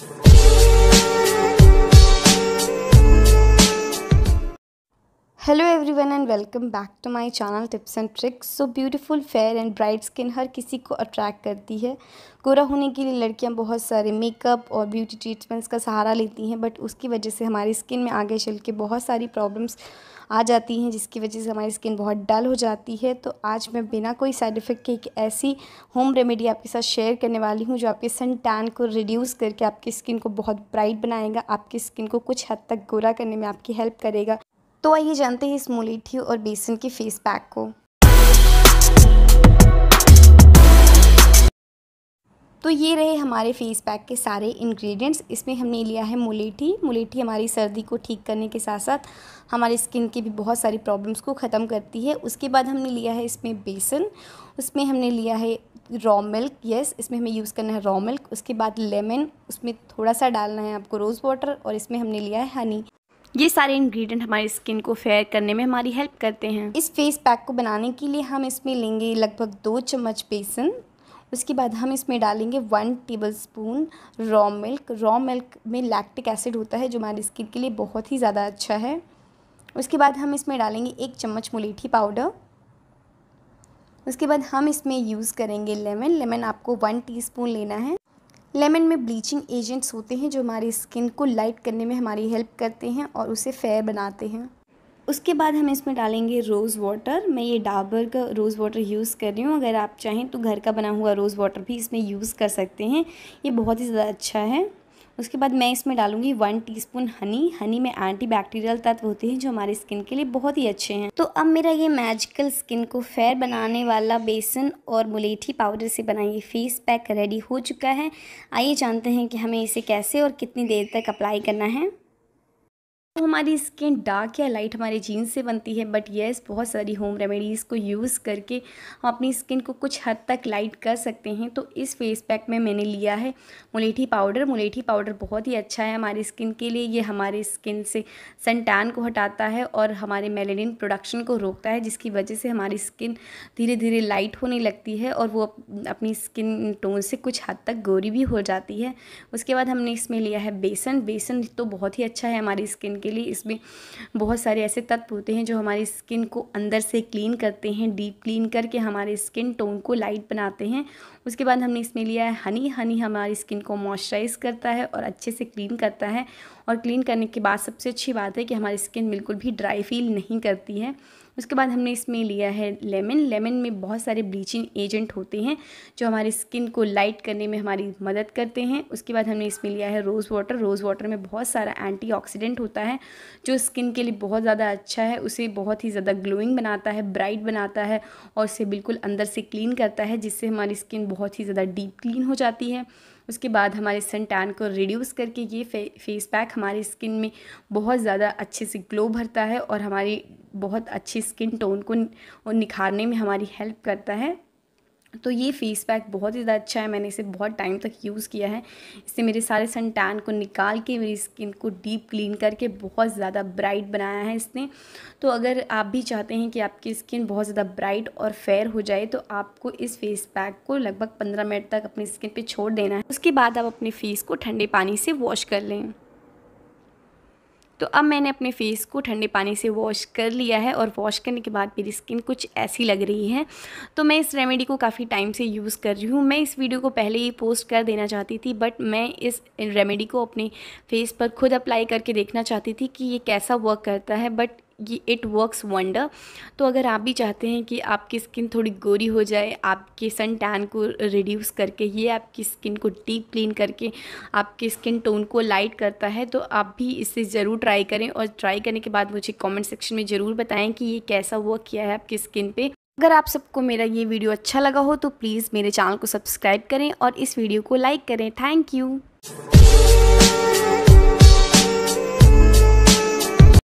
you hello everyone and welcome back to my channel tips and tricks so beautiful fair and bright skin हर किसी को attract करती है गोरा होने के लिए लड़कियां बहुत सारे मेकअप और ब्यूटी ट्रीटमेंट्स का सहारा लेती हैं बट उसकी वजह से हमारी स्किन में आगे चल के बहुत सारी प्रॉब्लम्स आ जाती हैं जिसकी वजह से हमारी स्किन बहुत डल हो जाती है तो आज मैं बिना कोई साइड इफ़ेक्ट के एक ऐसी होम रेमेडी आपके साथ शेयर करने वाली हूँ जो आपके सन टैन को रिड्यूस करके आपकी स्किन को बहुत ब्राइट बनाएगा आपकी स्किन को कुछ हद तक गोरा करने में आपकी हेल्प करेगा तो आइए जानते हैं इस मुलीठी और बेसन के फेस पैक को तो ये रहे हमारे फेस पैक के सारे इंग्रेडिएंट्स इसमें हमने लिया है मुलेठी मुलेठी हमारी सर्दी को ठीक करने के साथ साथ हमारी स्किन की भी बहुत सारी प्रॉब्लम्स को ख़त्म करती है उसके बाद हमने लिया है इसमें बेसन उसमें हमने लिया है रॉ मिल्क यस इसमें हमें यूज़ करना है रॉ मिल्क उसके बाद लेमन उसमें थोड़ा सा डालना है आपको रोज़ वाटर और इसमें हमने लिया है हनी ये सारे इंग्रेडिएंट हमारी स्किन को फेयर करने में हमारी हेल्प करते हैं इस फेस पैक को बनाने के लिए हम इसमें लेंगे लगभग दो चम्मच बेसन उसके बाद हम इसमें डालेंगे one tablespoon raw milk raw milk में लैक्टिक एसिड होता है जो हमारी स्किन के लिए बहुत ही ज़्यादा अच्छा है उसके बाद हम इसमें डालेंगे एक चम्मच मुलेठी पाउडर उसके बाद हम इसमें यूज़ करेंगे लेमन लेमन आपको वन टीस्पून लेना है लेमन में ब्लीचिंग एजेंट्स होते हैं जो हमारी स्किन को लाइट करने में हमारी हेल्प करते हैं और उसे फेयर बनाते हैं उसके बाद हम इसमें डालेंगे रोज़ वाटर मैं ये डाबर का रोज़ वाटर यूज़ कर रही हूँ अगर आप चाहें तो घर का बना हुआ रोज़ वाटर भी इसमें यूज़ कर सकते हैं ये बहुत ही ज़्यादा अच्छा है उसके बाद मैं इसमें डालूंगी वन टीस्पून हनी हनी में एंटी बैक्टीरियल तत्व होते हैं जो हमारे स्किन के लिए बहुत ही अच्छे हैं तो अब मेरा ये मैजिकल स्किन को फेयर बनाने वाला बेसन और मुलेठी पाउडर से बना ये फेस पैक रेडी हो चुका है आइए जानते हैं कि हमें इसे कैसे और कितनी देर तक अप्लाई करना है तो हमारी स्किन डार्क या लाइट हमारे जीन्स से बनती है बट येस बहुत सारी होम रेमेडीज़ को यूज़ करके हम अपनी स्किन को कुछ हद तक लाइट कर सकते हैं तो इस फेस पैक में मैंने लिया है मुलेठी पाउडर मुलेठी पाउडर बहुत ही अच्छा है हमारी स्किन के लिए ये हमारे स्किन से सन टैन को हटाता है और हमारे मेलेडिन प्रोडक्शन को रोकता है जिसकी वजह से हमारी स्किन धीरे धीरे लाइट होने लगती है और वो अपनी स्किन टोन से कुछ हद तक गोरी भी हो जाती है उसके बाद हमने इसमें लिया है बेसन बेसन तो बहुत ही अच्छा है हमारी स्किन के लिए इसमें बहुत सारे ऐसे तत्व होते हैं जो हमारी स्किन को अंदर से क्लीन करते हैं डीप क्लीन करके हमारे स्किन टोन को लाइट बनाते हैं उसके बाद हमने इसमें लिया है हनी हनी हमारी स्किन को मॉइस्चराइज़ करता है और अच्छे से क्लीन करता है और क्लीन करने के बाद सबसे अच्छी बात है कि हमारी स्किन बिल्कुल भी ड्राई फील नहीं करती है उसके बाद हमने इसमें लिया है लेमन लेमन में बहुत सारे ब्लीचिंग एजेंट होते हैं जो हमारी स्किन को लाइट करने में हमारी मदद करते हैं उसके बाद हमने इसमें लिया है रोज़ वाटर रोज़ वाटर में बहुत सारा एंटी होता है जो स्किन के लिए बहुत ज़्यादा अच्छा है उसे बहुत ही ज़्यादा ग्लोइंग बनाता है ब्राइट बनाता है और उसे बिल्कुल अंदर से क्लीन करता है जिससे हमारी स्किन बहुत ही ज़्यादा डीप क्लीन हो जाती है उसके बाद हमारे सन टैन को रिड्यूस करके ये फे, फेस पैक हमारी स्किन में बहुत ज़्यादा अच्छे से ग्लो भरता है और हमारी बहुत अच्छी स्किन टोन को निखारने में हमारी हेल्प करता है तो ये फेस पैक बहुत ही ज़्यादा अच्छा है मैंने इसे बहुत टाइम तक यूज़ किया है इससे मेरे सारे सन टैन को निकाल के मेरी स्किन को डीप क्लीन करके बहुत ज़्यादा ब्राइट बनाया है इसने तो अगर आप भी चाहते हैं कि आपकी स्किन बहुत ज़्यादा ब्राइट और फेयर हो जाए तो आपको इस फेस पैक को लगभग पंद्रह मिनट तक अपनी स्किन पर छोड़ देना है उसके बाद आप अपने फेस को ठंडे पानी से वॉश कर लें तो अब मैंने अपने फेस को ठंडे पानी से वॉश कर लिया है और वॉश करने के बाद मेरी स्किन कुछ ऐसी लग रही है तो मैं इस रेमेडी को काफ़ी टाइम से यूज़ कर रही हूँ मैं इस वीडियो को पहले ही पोस्ट कर देना चाहती थी बट मैं इस रेमेडी को अपने फेस पर खुद अप्लाई करके देखना चाहती थी कि ये कैसा वर्क करता है बट ये इट वर्क्स वंडर तो अगर आप भी चाहते हैं कि आपकी स्किन थोड़ी गोरी हो जाए आपके सन टैन को रिड्यूस करके ये आपकी स्किन को डीप क्लीन करके आपकी स्किन टोन को लाइट करता है तो आप भी इसे ज़रूर ट्राई करें और ट्राई करने के बाद मुझे कमेंट सेक्शन में ज़रूर बताएं कि ये कैसा वर्क किया है आपकी स्किन पर अगर आप सबको मेरा ये वीडियो अच्छा लगा हो तो प्लीज़ मेरे चैनल को सब्सक्राइब करें और इस वीडियो को लाइक करें थैंक यू